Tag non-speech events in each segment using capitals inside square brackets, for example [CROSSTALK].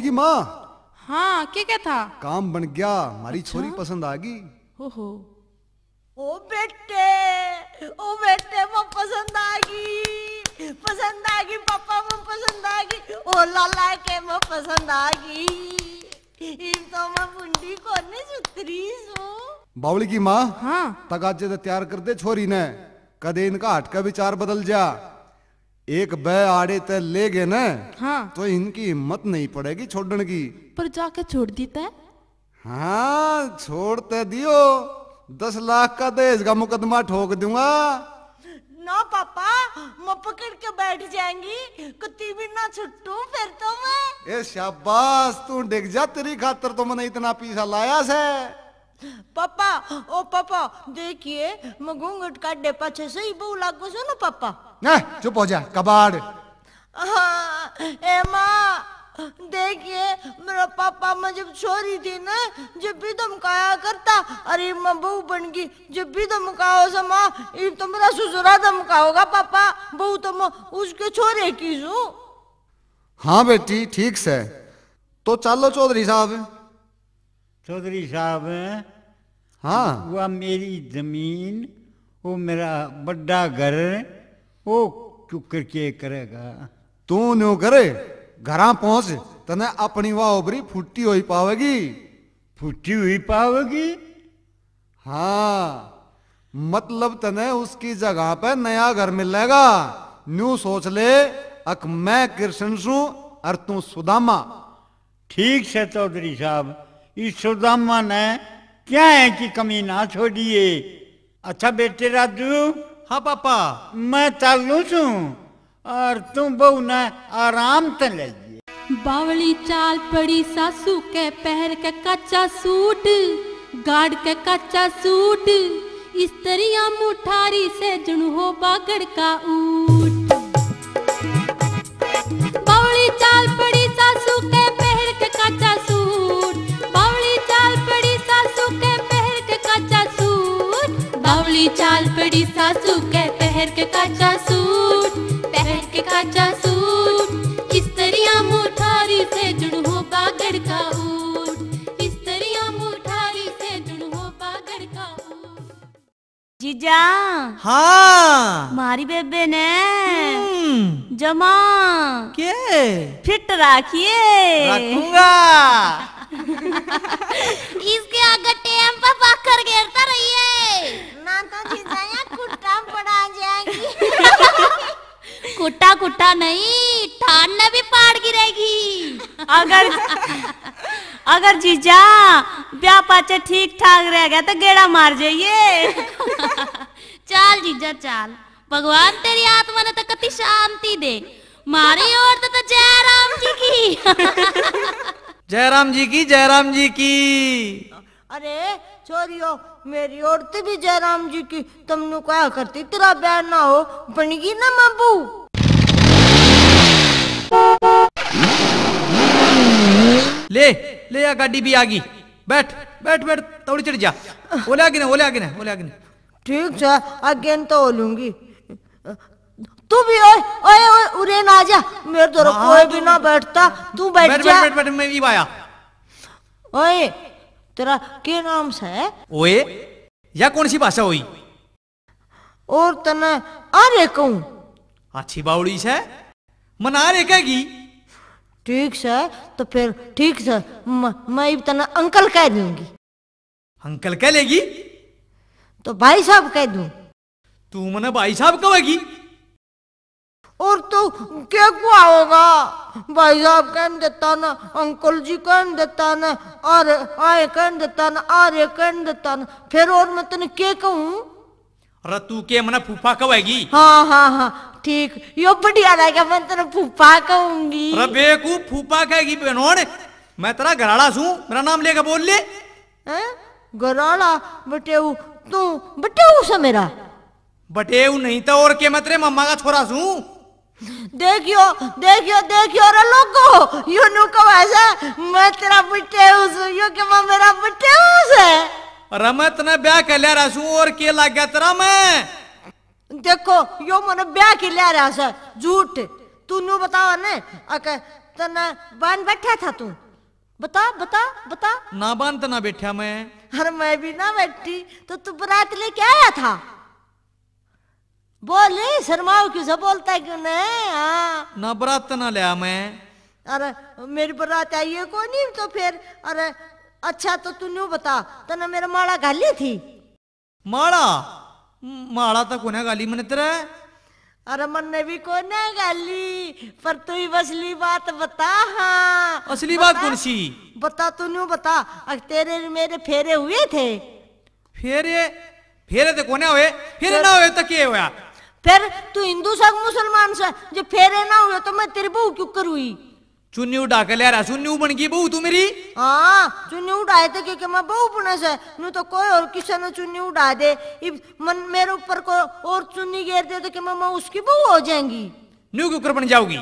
गोपी की माँ हाँ क्या क्या था काम बन गया हमारी अच्छा? छोरी पसंद आ गई ओहो ओ बेटे ओ बेटे वो पसंद आ गई पसंद आ गई पापा वो पसंद आ गई ओ लाला के वो पसंद आ गई तो मैं बुंडी को नहीं सुतरी सो बावली की माँ हाँ तगाजे तैयार कर दे छोरी ने कदे इनका हटका विचार बदल जा एक बह आड़े ते ले गए न हाँ तो इनकी हिम्मत नहीं पड़ेगी छोड़ने की पर जाके छोड़ देता है हाँ छोड़ते दियो दस लाख का दहेज का मुकदमा ठोक दूंगा ना पापा मैं पकड़ के बैठ जाएंगी कुत्ती भी ना छुट्टू फिर तो मैं ए शाबाश तू डिग जा तेरी खातर तो मैंने इतना पीसा लाया से पापा ओ पापा देखिए मैं घूंघट का डेपा छे से ही बहु लागू सो ना पापा ना हाँ, चुप हो जा कबाड़ हाँ, देखिए मेरा पापा मैं जब छोरी थी ना जब भी तुम काया करता अरे मैं बहू बन गई जब भी तुम धमकाओ समा ये तो मेरा ससुरा धमकाओगा पापा बहू तो मैं उसके छोरे की जू हाँ बेटी ठीक से तो चलो चौधरी साहब चौधरी साहब हाँ वो मेरी जमीन वो मेरा बड़ा घर ओ क्यों करके करेगा तू न्यू करे घर पहुंच तने अपनी वाहबरी फूटी हुई पावेगी फूटी हुई पावेगी हाँ मतलब तने उसकी जगह पे नया घर मिलेगा न्यू सोच ले अक मैं कृष्ण सू और तू सुदामा ठीक से चौधरी साहब इस सुदामा ने क्या है कि कमी ना छोड़िए अच्छा बेटे राजू हाँ पापा मैं चालू छू और तुम बहू ने आराम से લઈએ बावली चाल पड़ी सासू के पहर के कच्चा सूट गार्ड के कच्चा सूट इस तरिया मुठारी से जुड़ हो बागड़ का ऊ की चाल पड़ी सासू के पहर के काचा सूट पहर के काचा सूट इस तरिया मुठारी से जुड़ हो बागड़ का ऊट इस तरिया मुठारी से जुड़ हो बागड़ का जीजा हाँ मारी बेबे ने हम्म। जमा के फिट राखिए रखूंगा [LAUGHS] इसके आगे टेम पर बाकर गिरता रहिए तो कुट्टा कुट्टा नहीं ठान भी पाड़ गिरेगी अगर अगर जीजा ब्याह पाचे ठीक ठाक रह गया तो गेड़ा मार जाइए चल जीजा चल भगवान तेरी आत्मा ने तो कति शांति दे मारी और तो, तो जय राम जी की जय राम जी की जय राम जी की अरे छोरियो मेरी औरत भी जयराम जी की तुमने क्या करती तेरा बैर ना हो बनगी ना मबू ले ले आ गाड़ी भी आ गई बैठ बैठ बैठ थोड़ी चढ़ जा ओले आगे ना ओले आगे ना ओले आगे ना ठीक है आगे तो ओलूंगी तू भी ओए ओए ओए उरे ना आ जा मेरे तो कोई भी ना बैठता तू बैठ जा बैठ बैठ बैठ मैं भी आया ओए तेरा के नाम से ओए या कौन सी भाषा हुई और तने आरे कहूं अच्छी बावड़ी से मन आरे कहेगी ठीक से तो फिर ठीक से मैं तने अंकल कह दूंगी अंकल कह लेगी तो भाई साहब कह दूं तू मने भाई साहब कहेगी और तो क्या क्या होगा भाई साहब कह देता ना अंकल जी कह देता ना और आए कह देता ना आर्य कह देता ना फिर और मैं तेन के कहूँ अरे तू के मना फूफा कहेगी हाँ हाँ हाँ ठीक यो बढ़िया रहेगा मैं तेरा फूफा कहूंगी अरे बेकू फूफा कहेगी बेनोड़ मैं तेरा घराड़ा सू मेरा नाम लेके बोल ले घराड़ा बटेऊ तू बटेऊ से मेरा बटेऊ नहीं तो और के मैं तेरे मम्मा का छोरा सू देखियो देखियो देखियो रे लोगो यो नु को ऐसा मैं तेरा बिट्टे उस यू के मैं मेरा बिट्टे उस है रमत ने ब्याह के ले रहा हूं और के लागे तेरा मैं देखो यो मने ब्याह के ले रहा है झूठ तू नु बताओ ने अके तने बान बैठा था तू बता बता बता ना बान तना बैठा मैं अरे मैं भी ना बैठी तो तू बारात लेके आया था बोले शर्माओ क्यों सब बोलता है क्यों नहीं हाँ। बरात ना लिया मैं अरे मेरी बरात आई है को नहीं तो फिर अरे अच्छा तो तू न्यू बता तना मेरा माला गाली थी माला माला तो कोने गाली मैंने तेरा अरे मन्ने भी कोने गाली पर तू ही असली बात बता हाँ असली बात कौन सी बता तू न्यू बता अगर तेरे मेरे फेरे हुए थे फेरे फेरे तो कोने हुए फेरे ना हुए तो क्या हुआ फिर तू हिंदू सा मुसलमान सा जो फेरे ना हुए तो मैं तेरी बहू क्यों करूई चुन्नी उठा के ले रहा चुन्नी बन गई बहू तू मेरी हाँ चुन्नी उठाए तो क्योंकि मैं बहू बने से नू तो कोई और किसे ने चुन्नी उठा दे मन मेरे ऊपर को और चुन्नी घेर दे तो कि मैं, मैं उसकी बहू हो जाएंगी न्यू क्यों बन जाओगी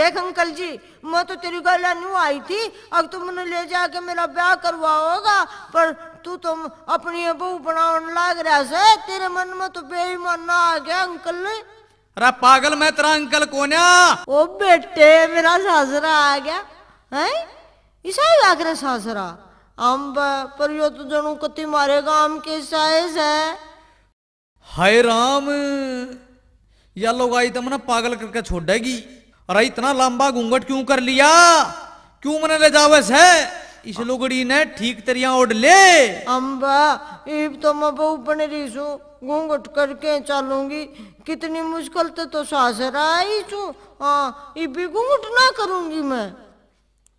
देख अंकल जी मैं तो तेरी गला न्यू आई थी अब तुमने तो ले जाके मेरा ब्याह करवाओगा पर तू तो अपनी बहू बनावन लाग रहा से तेरे मन में तो बेईमान ना आ गया अंकल ने अरे पागल मैं तेरा अंकल कौन है ओ बेटे मेरा सासरा आ गया है ईसाई रहा सासरा हम पर यो तो जनू कति मारेगा हम के साइज है हाय राम या लोग आई तुमने पागल करके छोड़ देगी अरे इतना लंबा घूंघट क्यों कर लिया क्यों मने ले जावे से? इस लुगड़ी ने ठीक तरिया ओढ़ ले अम्बा इब तो मैं बहु बने रही छू घूंघट करके चलूंगी कितनी मुश्किल तो तो सासरा आई छू हाँ ये भी घूंघट ना करूंगी मैं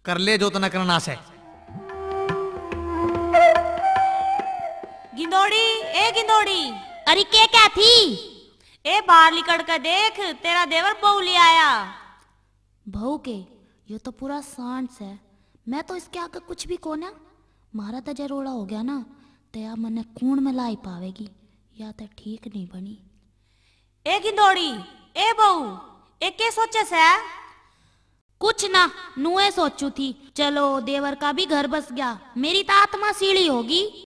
कर ले जो तो तना करना से गिंदोड़ी ए गिंदोड़ी अरे के क्या थी ए बाहर निकल कर देख तेरा देवर बहु ले आया बहु के यो तो पूरा सांस है मैं तो इसके आगे कुछ भी है मारा तो जरोड़ा हो गया ना तया मन कूण में लाई पावेगी या तो ठीक नहीं बनी ए गिंदौड़ी ए बहू ए के सोचे से कुछ ना नुए सोचू थी चलो देवर का भी घर बस गया मेरी तो आत्मा सीढ़ी होगी